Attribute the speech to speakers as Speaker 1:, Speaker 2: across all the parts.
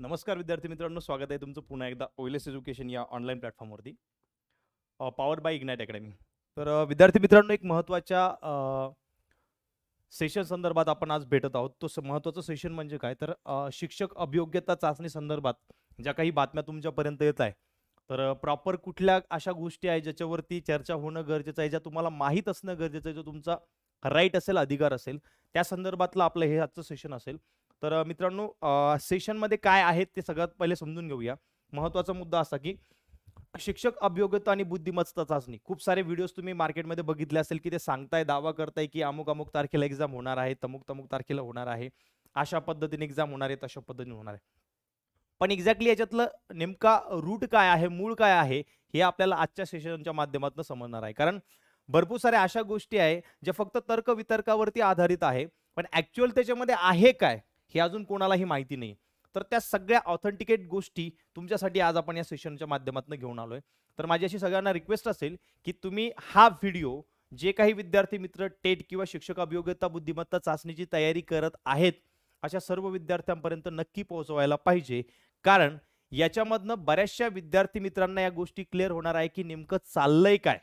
Speaker 1: नमस्कार विद्यार्थी मित्रांनो स्वागत आहे तुमचं पुन्हा एकदा ओइलेस एज्युकेशन या ऑनलाईन प्लॅटफॉर्मवरती पॉवर बाय इग्नाईट अकॅडमी तर विद्यार्थी मित्रांनो एक महत्त्वाच्या सेशन संदर्भात आपण आज भेटत आहोत तो महत्त्वाचं सेशन म्हणजे काय तर शिक्षक अभियोग्यता चाचणी संदर्भात ज्या काही बातम्या तुमच्यापर्यंत येत आहे तर प्रॉपर कुठल्या अशा गोष्टी आहे ज्याच्यावरती चर्चा होणं गरजेचं आहे ज्या तुम्हाला माहीत असणं गरजेचं आहे जो तुमचा राईट असेल अधिकार असेल त्या संदर्भातलं आपलं हे आजचं सेशन असेल तर मित्रांनो सेशनमध्ये काय आहेत ते सगळ्यात पहिले समजून घेऊया महत्वाचा मुद्दा असा की शिक्षक अभियोग्यता आणि बुद्धिमत्ता चाचणी खूप सारे व्हिडिओज तुम्ही मार्केटमध्ये बघितले असेल की ते सांगताय दावा करताय की अमुक अमुक तारखेला एक्झाम होणार आहे तमुक तमुक तारखेला होणार आहे अशा पद्धतीने एक्झाम होणार आहे तशा पद्धतीने होणार आहे पण एक्झॅक्टली याच्यातलं नेमका रूट काय आहे मूळ काय आहे हे आपल्याला आजच्या सेशनच्या माध्यमातून समजणार आहे कारण भरपूर साऱ्या अशा गोष्टी आहे ज्या फक्त तर्क वितर्कावरती आधारित आहे पण ऍक्च्युअल त्याच्यामध्ये आहे काय हे अजून कोणालाही माहिती नाही तर त्या सगळ्या ऑथेंटिकेट गोष्टी तुमच्यासाठी आज आपण या सेशनच्या माध्यमातून घेऊन आलोय तर माझी अशी सगळ्यांना रिक्वेस्ट असेल की तुम्ही हा व्हिडिओ जे काही विद्यार्थी मित्र टेट किंवा शिक्षक अभियोग्यता बुद्धिमत्ता चाचणीची तयारी करत आहेत अशा सर्व विद्यार्थ्यांपर्यंत नक्की पोहोचवायला पाहिजे कारण याच्यामधनं बऱ्याचशा विद्यार्थी मित्रांना या गोष्टी क्लिअर होणार आहे की नेमकं चाललंय काय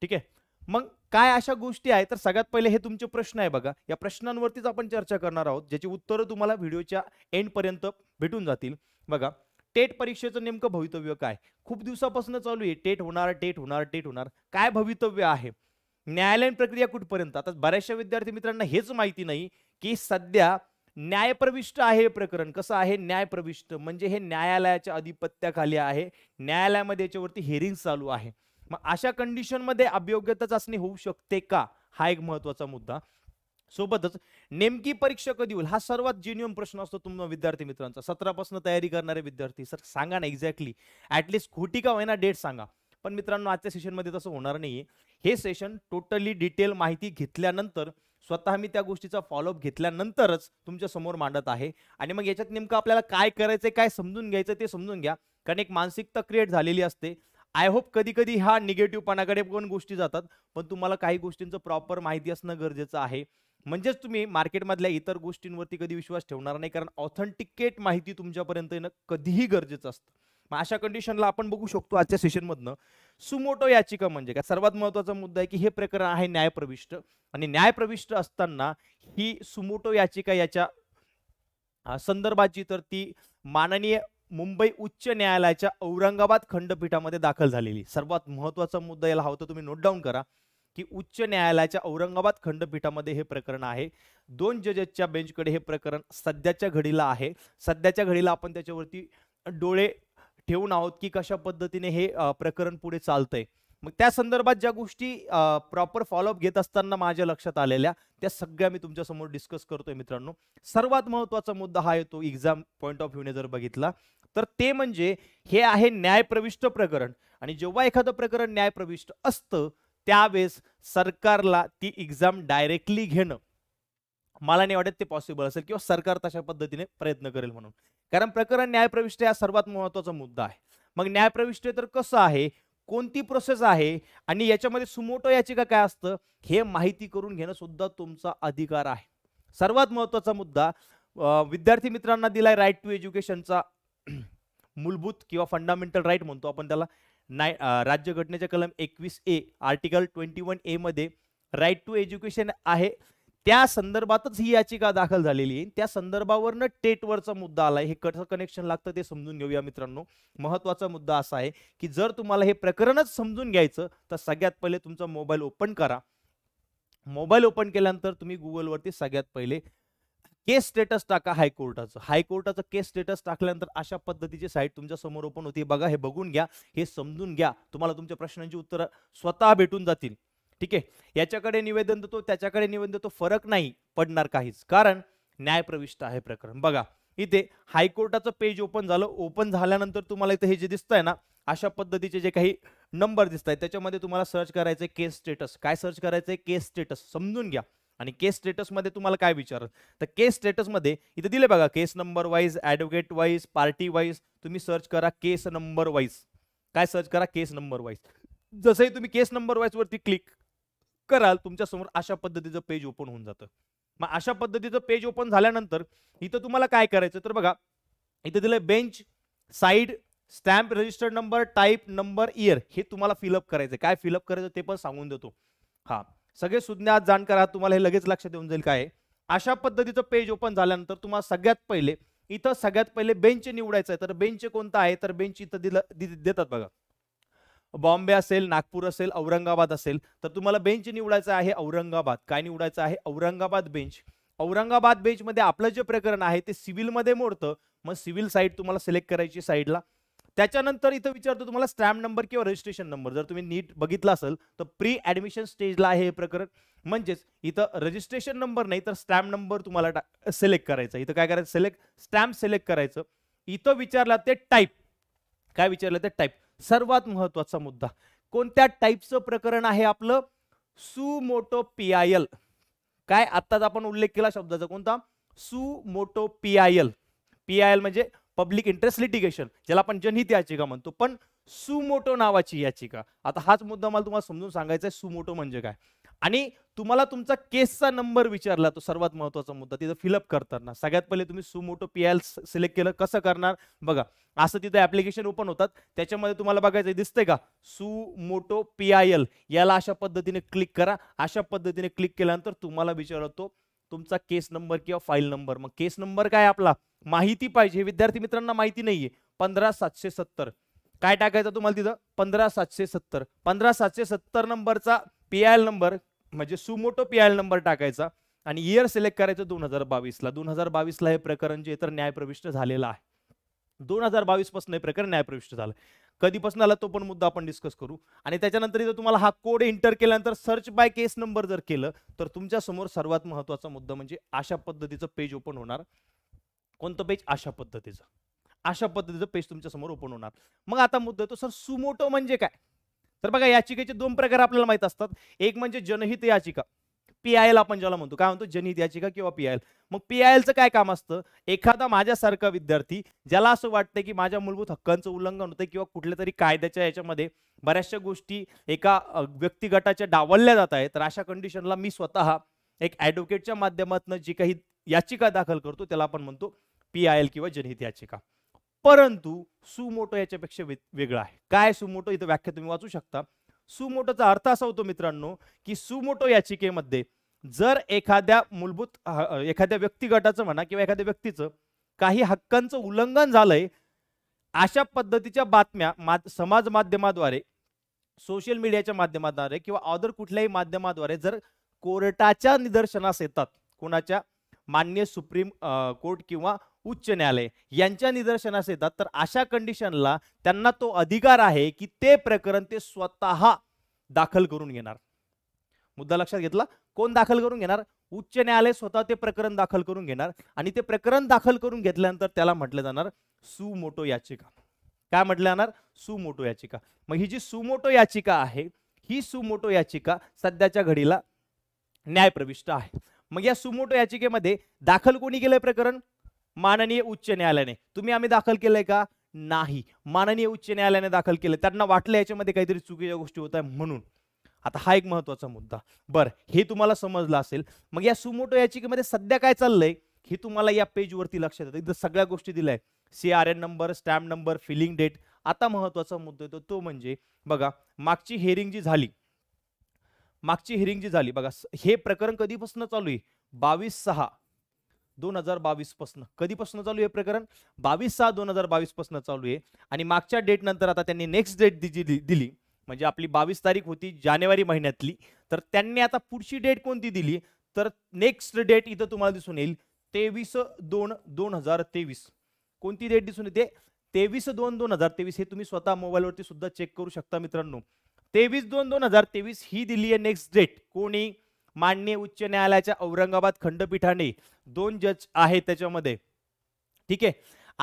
Speaker 1: ठीक आहे मग काय अशा गोष्टी आहेत तर सगळ्यात पहिले हे तुमचे प्रश्न आहे बघा या प्रश्नांवरतीच आपण चर्चा करणार आहोत ज्याची उत्तरं तुम्हाला व्हिडिओच्या एंडपर्यंत भेटून जातील बघा टेट परीक्षेचं नेमकं भवितव्य काय खूप दिवसापासून चालू आहे टेट होणार टेट होणार टेट होणार काय भवितव्य आहे न्यायालयीन प्रक्रिया कुठपर्यंत आता बऱ्याचशा विद्यार्थी मित्रांना हेच माहिती नाही की सध्या न्यायप्रविष्ट आहे हे प्रकरण कसं आहे न्यायप्रविष्ट म्हणजे हे न्यायालयाच्या अधिपत्याखाली आहे न्यायालयामध्ये याच्यावरती हेरिंग चालू आहे मग अशा कंडिशनमध्ये अभियोग्यता चाचणी होऊ शकते का हा एक महत्वाचा मुद्दा सोबतच नेमकी परीक्षा कधी होईल हा सर्वात जेन्युअन प्रश्न असतो तुम्हाला विद्यार्थी मित्रांचा सतरापासून तयारी करणारे विद्यार्थी सर सांगा ना एक्झॅक्टली लीस्ट खोटी का होईना डेट सांगा पण मित्रांनो आजच्या सेशनमध्ये तसं होणार नाही हे सेशन टोटली डिटेल माहिती घेतल्यानंतर स्वतः मी त्या गोष्टीचा फॉलोअप घेतल्यानंतरच तुमच्या समोर मांडत आहे आणि मग याच्यात नेमकं आपल्याला काय करायचं काय समजून घ्यायचं ते समजून घ्या कारण एक मानसिकता क्रिएट झालेली असते आय होप कधी कधी ह्या निगेटिव्हपणाकडे पण गोष्टी जातात पण तुम्हाला काही गोष्टींचं प्रॉपर माहिती असणं गरजेचं आहे म्हणजेच तुम्ही मार्केटमधल्या इतर गोष्टींवरती कधी विश्वास ठेवणार नाही कारण ऑथेंटिकेट माहिती तुमच्यापर्यंत येणं कधीही गरजेचं असतं मग अशा कंडिशनला आपण बघू शकतो आजच्या सेशनमधनं सुमोटो याचिका म्हणजे काय सर्वात महत्त्वाचा मुद्दा आहे की हे प्रकरण आहे न्यायप्रविष्ट आणि न्यायप्रविष्ट असताना ही सुमोटो याचिका याच्या संदर्भाची तर ती माननीय मुंबई उच्च न्यायालयाच्या औरंगाबाद खंडपीठामध्ये दाखल झालेली सर्वात महत्त्वाचा मुद्दा याला हवं तुम्ही नोट डाऊन करा की उच्च न्यायालयाच्या औरंगाबाद खंडपीठामध्ये हे प्रकरण आहे दोन जजेसच्या बेंचकडे हे प्रकरण सध्याच्या घडीला आहे सध्याच्या घडीला आपण त्याच्यावरती डोळे ठेवून आहोत की कशा पद्धतीने हे प्रकरण पुढे चालतंय मग त्या संदर्भात ज्या गोष्टी प्रॉपर फॉलोअप घेत असताना माझ्या लक्षात आलेल्या त्या सगळ्या मी तुमच्यासमोर डिस्कस करतोय मित्रांनो सर्वात महत्त्वाचा मुद्दा हा येतो एक्झाम पॉईंट ऑफ व्ह्यूने जर बघितला तर ते म्हणजे हे आहे न्यायप्रविष्ट प्रकरण आणि जेव्हा एखादं प्रकरण न्यायप्रविष्ट असतं त्यावेळेस सरकारला ती एक्झाम डायरेक्टली घेणं मला नाही वाटत ते पॉसिबल असेल किंवा सरकार तशा पद्धतीने प्रयत्न करेल म्हणून कारण प्रकरण न्यायप्रविष्ट हा सर्वात महत्वाचा मुद्दा आहे मग न्यायप्रविष्ट तर कसं आहे कोणती प्रोसेस आहे आणि याच्यामध्ये सुमोटो याचिका काय असतं हे माहिती करून घेणं सुद्धा तुमचा अधिकार आहे सर्वात महत्वाचा मुद्दा विद्यार्थी मित्रांना दिलाय राईट टू एज्युकेशनचा मूलभूत किंवा फंडामेंटल राईट म्हणतो आपण त्याला नाय राज्यघटनेच्या कलम एकवीस ए आर्टिकल ट्वेंटी वन एमध्ये राईट टू एज्युकेशन आहे त्या संदर्भातच ही याचिका दाखल झालेली आहे त्या संदर्भावरनं टेटवरचा मुद्दा आलाय हे कसं कनेक्शन लागतं ते समजून घेऊया मित्रांनो महत्वाचा मुद्दा असा आहे की जर तुम्हाला हे प्रकरणच समजून घ्यायचं तर सगळ्यात पहिले तुमचा मोबाईल ओपन करा मोबाईल ओपन केल्यानंतर तुम्ही गुगलवरती सगळ्यात पहिले केस स्टेटस टाका हायकोर्टाचं हायकोर्टाचं केस स्टेटस टाकल्यानंतर अशा पद्धतीची साईट तुमच्या समोर ओपन होती बघा हे बघून घ्या हे समजून घ्या तुम्हाला तुमच्या प्रश्नांची उत्तरं स्वतः भेटून जातील ठीक आहे याच्याकडे निवेदन देतो त्याच्याकडे निवेदन देतो फरक नाही पडणार काहीच कारण न्यायप्रविष्ट आहे प्रकरण बघा इथे हायकोर्टाचं पेज ओपन झालं ओपन झाल्यानंतर तुम्हाला इथे हे जे दिसतंय ना अशा पद्धतीचे जे काही नंबर दिसत त्याच्यामध्ये तुम्हाला सर्च करायचं केस स्टेटस काय सर्च करायचंय केस स्टेटस समजून घ्या आणि केस स्टेटस मध्ये तुम्हाला काय विचारत तर केस स्टेटस मध्ये इथे दिले बघा case number wise advocate wise party wise तुम्ही सर्च करा केस नंबर वाईज काय सर्च करा केस नंबर वाईज जसंही तुम्ही केस नंबर वरती क्लिक कराल तुमच्या समोर अशा पद्धतीचं पेज ओपन होऊन जातं मग अशा पद्धतीचं पेज ओपन झाल्यानंतर इथं तुम्हाला काय करायचं तर बघा इथं दिलंय bench side stamp registered number type number year हे तुम्हाला फिलअप करायचं काय फिलअप करायचं ते पण सांगून देतो हा सगळे सुज्ञात जाणकार आहात तुम्हाला हे लगेच लक्षात येऊन जाईल काय अशा पद्धतीचं पेज ओपन झाल्यानंतर तुम्हाला सगळ्यात पहिले इथं सगळ्यात पहिले बेंच निवडायचं आहे तर बेंच कोणता आहे तर बेंच इथं दिलं देतात बघा बॉम्बे असेल नागपूर असेल औरंगाबाद असेल तर तुम्हाला बेंच निवडायचा आहे औरंगाबाद काय निवडायचं आहे औरंगाबाद बेंच औरंगाबाद बेंचमध्ये आपलं जे प्रकरण आहे ते सिव्हिलमध्ये मोडतं मग सिव्हिल साईड तुम्हाला सिलेक्ट करायची साईडला त्याच्यानंतर इथं विचारतो तुम्हाला स्टॅम्प नंबर किंवा रजिस्ट्रेशन नंबर जर तुम्ही नीट बघितला असेल तर प्री ॲडमिशन स्टेजला आहे हे प्रकरण म्हणजेच इथं रजिस्ट्रेशन नंबर नाही तर स्टॅम्प नंबर तुम्हाला सिलेक्ट करायचा इथं काय करायचं सिलेक्ट स्टॅम्प सिलेक्ट करायचं इथं विचारलं ते टाईप काय विचारलं ते टाईप सर्वात महत्वाचा मुद्दा कोणत्या टाईपचं प्रकरण आहे आपलं एल काय आत्ताच आपण उल्लेख केला शब्दाचा कोणता आय पीआयएल म्हणजे पब्लिक इंटरेस्ट लिटिगेशन ज्याला आपण जनहित याचिका म्हणतो पण सुमोटो नावाची याचिका आता हाच मुद्दा मला तुम्हाला समजून सांगायचा आहे सुमोटो म्हणजे काय आणि तुम्हाला तुमचा केसचा नंबर विचारला तो सर्वात महत्वाचा मुद्दा तिथं फिलअप करताना सगळ्यात पहिले तुम्ही सुमोटो पी सिलेक्ट केलं कसं करणार बघा असं तिथं ऍप्लिकेशन ओपन होतात त्याच्यामध्ये तुम्हाला बघायचं दिसतंय का सुमोटो पी आय एल याला अशा पद्धतीने क्लिक करा अशा पद्धतीने क्लिक केल्यानंतर तुम्हाला विचारतो तुमचा केस नंबर किंवा फाईल नंबर मग केस नंबर काय आपला माहिती पाहिजे विद्यार्थी मित्रांना माहिती नाहीये पंधरा सातशे सत्तर काय टाकायचं तुम्हाला तिथं पंधरा सातशे सत्तर पंधरा सातशे सत्तर नंबरचा पी नंबर म्हणजे सुमोटो पी नंबर टाकायचा आणि इयर सिलेक्ट करायचं दोन हजार बावीसला दोन हजार बावीसला हे प्रकरण जे तर न्यायप्रविष्ट झालेलं आहे दोन हजार बावीसपासून हे प्रकरण न्यायप्रविष्ट झालं कधीपासून आला तो पण मुद्दा आपण डिस्कस करू आणि त्याच्यानंतर जर तुम्हाला हा कोड एंटर केल्यानंतर सर्च बाय केस नंबर जर केलं तर तुमच्या समोर सर्वात महत्वाचा मुद्दा म्हणजे अशा पद्धतीचं पेज ओपन होणार कोणतं पेज अशा पद्धतीचं अशा पद्धतीचं पेज तुमच्या समोर ओपन होणार मग आता मुद्दा तो सर सुमोटो म्हणजे काय तर बघा याचिकेचे दोन प्रकार आपल्याला माहित असतात एक म्हणजे जनहित याचिका पीआयएल आपण ज्याला म्हणतो काय म्हणतो जनहित याचिका किंवा पीआयएल मग पीआयएलचं काय काम असतं एखादा माझ्यासारखा विद्यार्थी ज्याला असं वाटतं की माझ्या मूलभूत हक्कांचं उल्लंघन होतं किंवा कुठल्या तरी कायद्याच्या याच्यामध्ये बऱ्याचशा गोष्टी एका व्यक्तिगटाच्या डावलल्या जात आहेत तर अशा कंडिशनला मी स्वतः एक ॲडव्होकेटच्या माध्यमातून जी काही याचिका दाखल करतो त्याला आपण म्हणतो पीआयएल किंवा जनहित याचिका परंतु सुमोटो याच्यापेक्षा वेगळा आहे काय सुमोटो इथं व्याख्या तुम्ही वाचू शकता सुमोटोचा अर्थ असा होतो मित्रांनो की सुमोटो याचिकेमध्ये जर एखाद्या मूलभूत एखाद्या गटाचं म्हणा किंवा एखाद्या व्यक्तीचं काही हक्कांचं उल्लंघन झालंय अशा पद्धतीच्या बातम्या मा समाज माध्यमाद्वारे सोशल मीडियाच्या माध्यमाद्वारे किंवा अदर कुठल्याही माध्यमाद्वारे जर कोर्टाच्या निदर्शनास येतात कोणाच्या मान्य सुप्रीम कोर्ट किंवा उच्च न्यायालय यांच्या निदर्शनास येतात तर अशा कंडिशनला त्यांना तो अधिकार आहे की ते प्रकरण ते स्वतः दाखल करून घेणार मुद्दा लक्षात घेतला कोण दाखल करून घेणार उच्च न्यायालय स्वतः ते प्रकरण दाखल करून घेणार आणि ते प्रकरण दाखल करून घेतल्यानंतर त्याला म्हटलं जाणार सुमोटो याचिका काय म्हटलं जाणार सुमोटो याचिका मग ही जी सुमोटो याचिका आहे ही सुमोटो याचिका सध्याच्या घडीला न्यायप्रविष्ट आहे मग या सुमोटो याचिकेमध्ये दाखल कोणी केलंय प्रकरण माननीय उच्च न्यायालयाने तुम्ही आम्ही दाखल केलंय का नाही माननीय उच्च न्यायालयाने दाखल केलं त्यांना वाटलं याच्यामध्ये काहीतरी चुकीच्या गोष्टी होत आहे म्हणून आता हा एक महत्वाचा मुद्दा बरं हे तुम्हाला समजलं असेल मग या सुमोटो याचिकेमध्ये सध्या काय चाललंय हे तुम्हाला या पेजवरती लक्षात येतं इथं सगळ्या गोष्टी दिल्या आहेत C R N number stamp number filing date आता महत्वाचा मुद्दा येतो तो म्हणजे बघा मागची हेरिंग जी झाली मागची हिरिंग जी झाली बघा हे प्रकरण कधीपासून चालू आहे बावीस सहा दोन हजार बावीस पासन कधीपासून चालू आहे प्रकरण बावीस सहा दोन हजार बावीस पासनं चालू आहे आणि मागच्या डेट नंतर आता त्यांनी नेक्स्ट डेट दिली दिली म्हणजे आपली बावीस तारीख होती जानेवारी महिन्यातली तर त्यांनी आता पुढची डेट कोणती दिली तर नेक्स्ट डेट इथं तुम्हाला दिसून येईल तेवीस दोन दोन हजार तेवीस कोणती डेट दिसून येते तेवीस दोन दोन हजार तेवीस हे तुम्ही स्वतः मोबाईलवरती सुद्धा चेक करू शकता मित्रांनो तेवीस दोन दोन हजार तेवीस ही दिली आहे नेक्स्ट डेट कोणी माननीय उच्च न्यायालयाच्या औरंगाबाद खंडपीठाने दोन जज आहेत त्याच्यामध्ये ठीक आहे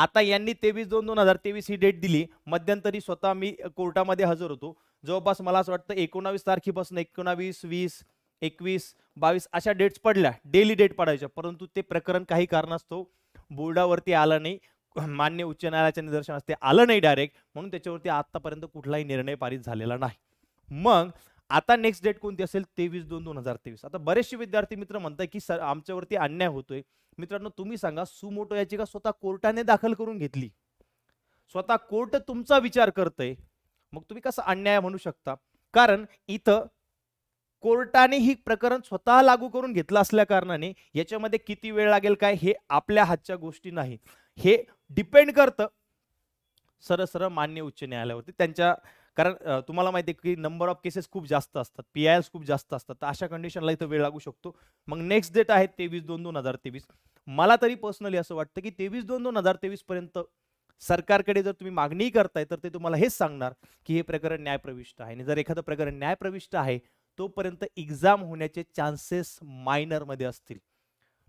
Speaker 1: आता यांनी तेवीस दोन दोन हजार तेवीस ही डेट दिली मध्यंतरी स्वतः मी कोर्टामध्ये हजर होतो जवळपास मला असं वाटतं एकोणावीस तारखेपासून एकोणावीस वीस एकवीस बावीस अशा डेट्स पडल्या डेली डेट पडायच्या परंतु ते प्रकरण काही कारणास्तव बोर्डावरती आलं नाही मान्य उच्च न्यायालयाच्या निदर्शनास ते आलं नाही डायरेक्ट म्हणून त्याच्यावरती आतापर्यंत कुठलाही निर्णय पारित झालेला नाही मग आता नेक्स्ट डेट कोणती असेल तेवीस दोन दोन हजार तेवीस आता बरेचसे विद्यार्थी मित्र म्हणताय की सर आमच्यावरती अन्याय होतोय मित्रांनो तुम्ही सांगा सुमोटो याचिका स्वतः कोर्टाने दाखल करून घेतली स्वतः कोर्ट तुमचा विचार करतय मग तुम्ही कसं अन्याय म्हणू शकता कारण इथं कोर्टाने ही प्रकरण स्वतः लागू करून घेतलं असल्या कारणाने याच्यामध्ये किती वेळ लागेल काय हे आपल्या हातच्या गोष्टी नाही हे डिपेंड करतं सरसर सरळ मान्य उच्च न्यायालयावरती त्यांच्या कारण तुम्हाला माहिती आहे की नंबर ऑफ केसेस खूप जास्त असतात पी आय खूप जास्त असतात तर अशा कंडिशनला इथं वेळ लागू शकतो मग नेक्स्ट डेट आहे तेवीस दोन दोन हजार तेवीस मला तरी पर्सनली असं वाटतं की तेवीस दोन दोन हजार तेवीस पर्यंत सरकारकडे जर तुम्ही मागणी करताय तर ते तुम्हाला हेच सांगणार की हे प्रकरण न्यायप्रविष्ट आहे आणि जर एखादं प्रकरण न्यायप्रविष्ट आहे तोपर्यंत एक्झाम होण्याचे चान्सेस मायनरमध्ये असतील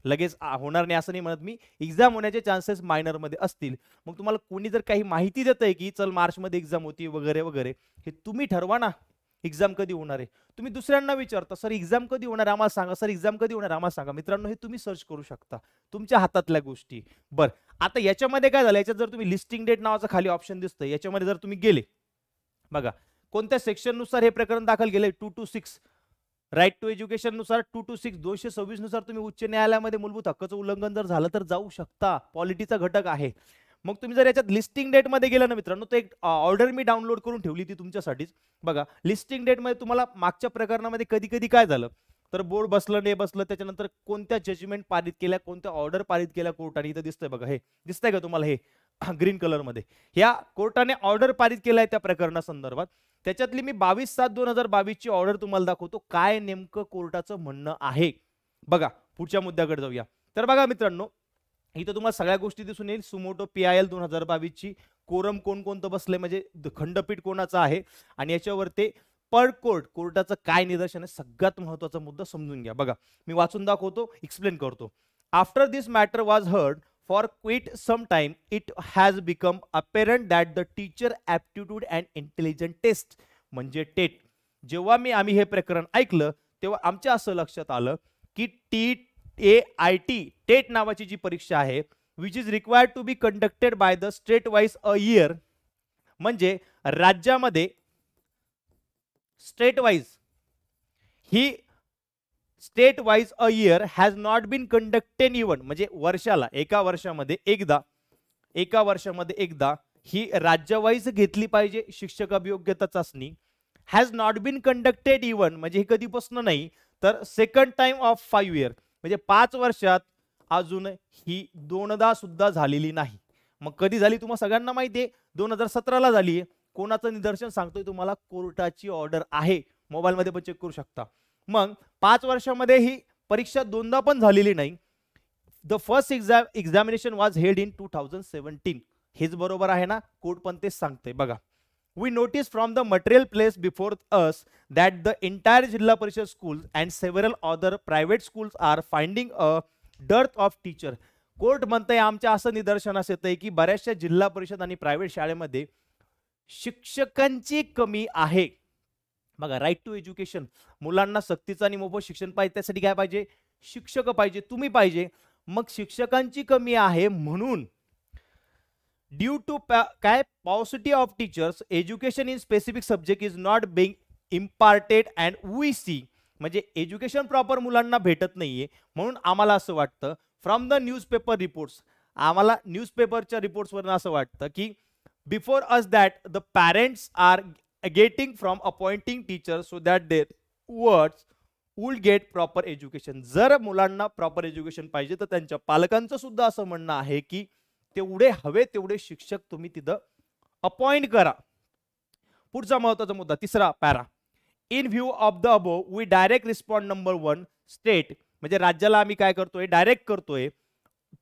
Speaker 1: लगेच होणार नाही असं नाही म्हणत मी एक्झाम होण्याचे चान्सेस मायनरमध्ये असतील मग तुम्हाला कोणी जर काही माहिती देत आहे की चल मार्चमध्ये एक्झाम होती वगैरे वगैरे हे तुम्ही ठरवा ना एक्झाम कधी होणार आहे तुम्ही दुसऱ्यांना विचारता सर एक्झाम कधी होणार आम्हाला सांगा सर एक्झाम कधी होणार आम्हाला सांगा मित्रांनो हे तुम्ही सर्च करू शकता तुमच्या हातातल्या गोष्टी बरं आता याच्यामध्ये काय झालं याच्यात जर तुम्ही लिस्टिंग डेट नावाचं खाली ऑप्शन दिसतं याच्यामध्ये जर तुम्ही गेले बघा कोणत्या सेक्शननुसार हे प्रकरण दाखल केलं two two six right to education नुसार टू टू सिक्स दोनशे सव्वीस नुसार तुम्ही उच्च न्यायालयामध्ये मूलभूत हक्काचं उल्लंघन जर झालं तर जाऊ शकता पॉलिटीचा घटक आहे मग तुम्ही जर याच्यात लिस्टिंग डेटमध्ये गेला ना मित्रांनो तो एक ऑर्डर मी डाउनलोड करून ठेवली ती तुमच्यासाठीच बघा लिस्टिंग डेटमध्ये तुम्हाला मागच्या प्रकरणामध्ये कधी कधी काय झालं तर बोर्ड बसलं नाही बसलं त्याच्यानंतर कोणत्या जजमेंट पारित केल्या कोणत्या ऑर्डर पारित केल्या कोर्टाने इथं दिसतंय बघा हे दिसतंय का तुम्हाला हे ग्रीन कलरमध्ये ह्या कोर्टाने ऑर्डर पारित केला आहे त्या प्रकरणासंदर्भात त्याच्यातली मी बावीस सात दोन हजार बावीसची ऑर्डर तुम्हाला दाखवतो काय नेमकं कोर्टाचं म्हणणं आहे बघा पुढच्या मुद्द्याकडे जाऊया तर बघा मित्रांनो इथं तुम्हाला सगळ्या गोष्टी दिसून येईल सुमोटो पी आय एल दोन हजार बावीसची कोरम कोण कोणतं बसले म्हणजे खंडपीठ कोणाचं आहे आणि याच्यावर ते पर कोर्ट कोर्टाचं काय निदर्शन आहे सगळ्यात महत्वाचा मुद्दा समजून घ्या बघा मी वाचून दाखवतो एक्सप्लेन करतो after this matter was heard for quite some time it has become apparent that the teacher aptitude and intelligent test म्हणजे टेट जेव्हा मी आम्ही हे प्रकरण ऐकलं तेव्हा आमच्या असं लक्षात आलं की T A I T TET नावाची जी परीक्षा आहे which is required to be conducted by the state wise a year म्हणजे राज्यामध्ये स्टेट वाईज ही state wise a year has not been conducted even म्हणजे वर्षाला एका वर्षामध्ये एकदा एका वर्षामध्ये एकदा ही राज्यवाईज घेतली पाहिजे शिक्षक अभियोग्यता चाचणी has not been conducted even म्हणजे हे कधीपासून नाही तर second time of five year म्हणजे पाच वर्षात अजून ही दोनदा सुद्धा झालेली नाही मग कधी झाली तुम्हाला सगळ्यांना माहिती आहे दोन हजार सतराला झाली कोणाचं निदर्शन सांगतोय तुम्हाला कोर्टाची ऑर्डर आहे मोबाईलमध्ये पण चेक करू शकता मग पाच वर्षामध्ये ही परीक्षा दोनदा पण झालेली नाही the first exam examination was held in two thousand seventeen हेच बरोबर आहे ना कोर्ट पण ते सांगते बघा we notice from the material place before us that the entire Zilla Parishad school and several other private schools are finding a dearth of teacher court म्हणतंय आमच्या असं निदर्शनास येतंय की बऱ्याचशा जिल्हा परिषद आणि प्रायव्हेट शाळेमध्ये शिक्षकांची कमी आहे बघा राईट टू एज्युकेशन मुलांना सक्तीचं आणि मोफत शिक्षण पाहिजे त्यासाठी काय पाहिजे शिक्षक पाहिजे तुम्ही पाहिजे मग शिक्षकांची कमी आहे म्हणून ड्यू टू काय paucity of teachers education in specific subject is not being imparted and we see म्हणजे एज्युकेशन प्रॉपर मुलांना भेटत नाहीये म्हणून आम्हाला असं वाटतं फ्रॉम द न्यूजपेपर रिपोर्ट्स आम्हाला न्यूजपेपरच्या रिपोर्ट्सवरून असं वाटतं की before us that the parents are getting from appointing teacher so that they wards will get proper education जर मुलांना प्रॉपर एज्युकेशन पाहिजे तर त्यांच्या पालकांचं सुद्धा असं म्हणणं आहे की तेवढे हवे तेवढे शिक्षक तुम्ही तिथं अपॉइंट करा पुढचा महत्वाचा मुद्दा तिसरा para in view of the above we direct respond number one state म्हणजे राज्याला आम्ही काय करतोय डायरेक्ट करतोय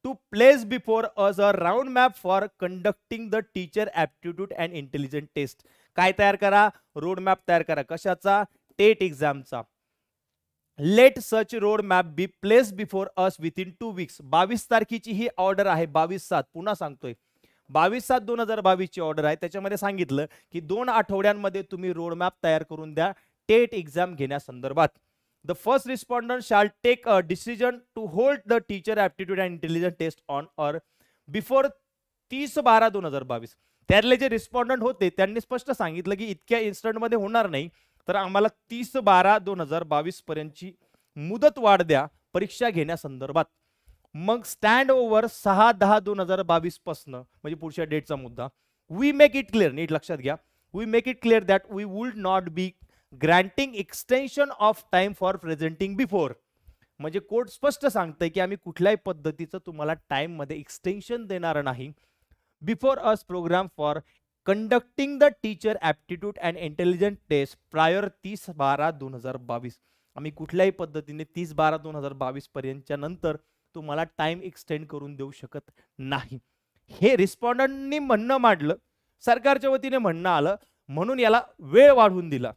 Speaker 1: to place before us a road map for conducting the teacher aptitude and intelligent test काय तयार करा रोड मॅप तयार करा कशाचा टेट एक्झामचा let such road map be place before us in two weeks बावीस तारखेची ही ऑर्डर आहे बावीस सात पुन्हा सांगतोय बावीस सात दोन हजार बावीसची ऑर्डर आहे त्याच्यामध्ये सांगितलं की दोन आठवड्यांमध्ये तुम्ही रोड मॅप तयार करून द्या टेट एक्झाम घेण्यासंदर्भात the first respondent shall take a decision to hold the teacher aptitude and intelligence test on or before तीस बारा दोन हजार बावीस त्यातले जे रिस्पॉन्डंट होते त्यांनी स्पष्ट सांगितलं की इतक्या इन्स्टंटमध्ये होणार नाही तर आम्हाला तीस बारा दोन हजार बावीस पर्यंतची मुदत वाढ द्या परीक्षा घेण्यासंदर्भात मग स्टँड ओव्हर सहा दहा दोन हजार बावीस पासनं म्हणजे पुढच्या डेटचा मुद्दा वी मेक इट क्लिअर नीट लक्षात घ्या we make it clear that we would not be granting extension of time for presenting before म्हणजे कोर्ट स्पष्ट सांगतंय की आम्ही कुठल्याही पद्धतीचं तुम्हाला टाईममध्ये एक्सटेन्शन देणार नाही before us programme for conducting the teacher aptitude and intelligent test prior तीस बारा दोन हजार बावीस आम्ही कुठल्याही पद्धतीने तीस बारा दोन हजार बावीस पर्यंतच्या नंतर तुम्हाला टाइम एक्सटेंड करून देऊ शकत नाही हे रिस्पॉन्डंटनी म्हणणं मांडलं सरकारच्या वतीने म्हणणं आलं म्हणून याला वेळ वाढवून दिला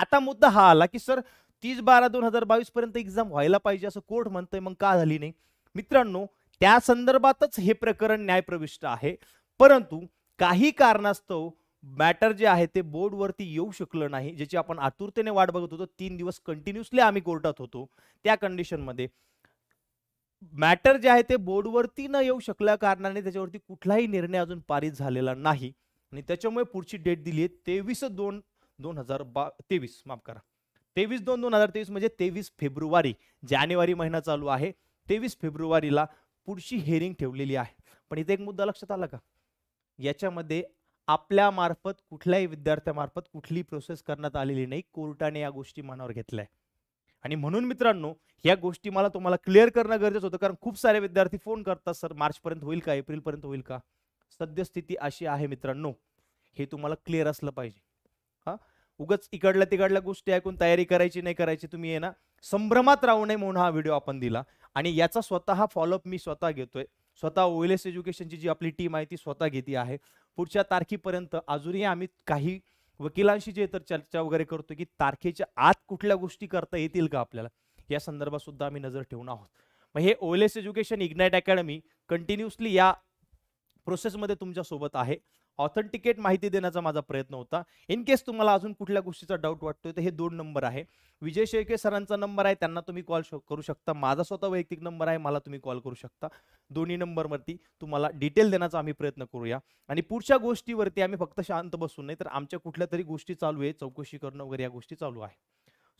Speaker 1: आता मुद्दा हा आला की सर तीस बारा दोन हजार बावीस पर्यंत एक्झाम व्हायला पाहिजे असं कोर्ट म्हणतंय मग का झाली नाही मित्रांनो त्या संदर्भातच हे प्रकरण न्यायप्रविष्ट आहे परंतु काही कारणास्तव मॅटर जे आहे ते बोर्डवरती येऊ शकलं नाही ज्याची आपण आतुरतेने वाट बघत होतो तीन दिवस कंटिन्युअसली आम्ही कोर्टात होतो त्या कंडिशनमध्ये मॅटर जे आहे ते बोर्डवरती न येऊ शकल्या कारणाने त्याच्यावरती कुठलाही निर्णय अजून पारित झालेला नाही आणि त्याच्यामुळे पुढची डेट दिली आहे तेवीस दोन दोन हजार बा तेवीस माफ करा तेवीस दोन दोन हजार तेवीस म्हणजे तेवीस फेब्रुवारी जानेवारी महिना चालू आहे तेवीस फेब्रुवारीला पुढची हेरिंग ठेवलेली आहे पण इथे एक मुद्दा लक्षात आला का याच्यामध्ये आपल्या मार्फत कुठल्याही विद्यार्थ्यामार्फत कुठली प्रोसेस करण्यात आलेली नाही कोर्टाने या गोष्टी मनावर घेतल्या आणि म्हणून मित्रांनो या गोष्टी मला तुम्हाला क्लिअर करणं गरजेचं होतं कारण खूप सारे विद्यार्थी फोन करतात सर मार्चपर्यंत होईल का एप्रिल पर्यंत होईल का सद्यस्थिती अशी आहे मित्रांनो हे तुम्हाला क्लिअर असलं पाहिजे हा उगच इकडल्या तिकडल्या गोष्टी ऐकून तयारी करायची नाही करायची तुम्ही ये ना संभ्रमात राहू नये म्हणून हा व्हिडिओ आपण दिला आणि याचा स्वतः फॉलोअप मी स्वतः घेतोय स्वतः ओएलएस एज्युकेशनची जी आपली टीम आहे ती स्वतः घेते आहे पुढच्या तारखेपर्यंत अजूनही आम्ही काही वकिलांशी जे तर चर्चा वगैरे करतो की तारखेच्या आत कुठल्या गोष्टी करता येतील का आपल्याला या संदर्भात सुद्धा आम्ही नजर ठेवून आहोत मग हे OLS education Ignite Academy continuously या प्रोसेसमध्ये तुमच्या सोबत आहे ऑथेंटिकेट माहिती देण्याचा माझा प्रयत्न होता इन केस तुम्हाला अजून कुठल्या गोष्टीचा डाऊट वाटतोय तर हे दोन नंबर आहे विजय शेळके सरांचा नंबर आहे त्यांना तुम्ही कॉल करू शकता माझा स्वतः वैयक्तिक नंबर आहे मला तुम्ही कॉल करू शकता दोन्ही नंबरवरती तुम्हाला डिटेल देण्याचा आम्ही प्रयत्न करूया आणि पुढच्या गोष्टीवरती आम्ही फक्त शांत बसून नाही तर आमच्या कुठल्या तरी गोष्टी चालू आहे चौकशी करणं वगैरे या गोष्टी चालू आहे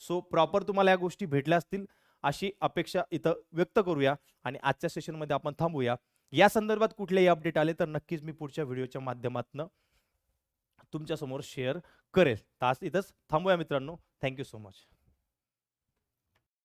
Speaker 1: सो प्रॉपर तुम्हाला या गोष्टी भेटल्या असतील अशी अपेक्षा इथं व्यक्त करूया आणि आजच्या सेशनमध्ये आपण थांबूया या संदर्भात कुठलेही अपडेट आले तर नक्कीच मी पुढच्या व्हिडिओच्या माध्यमातून तुमच्यासमोर शेअर करेल तास इथंच थांबूया मित्रांनो थँक्यू सो मच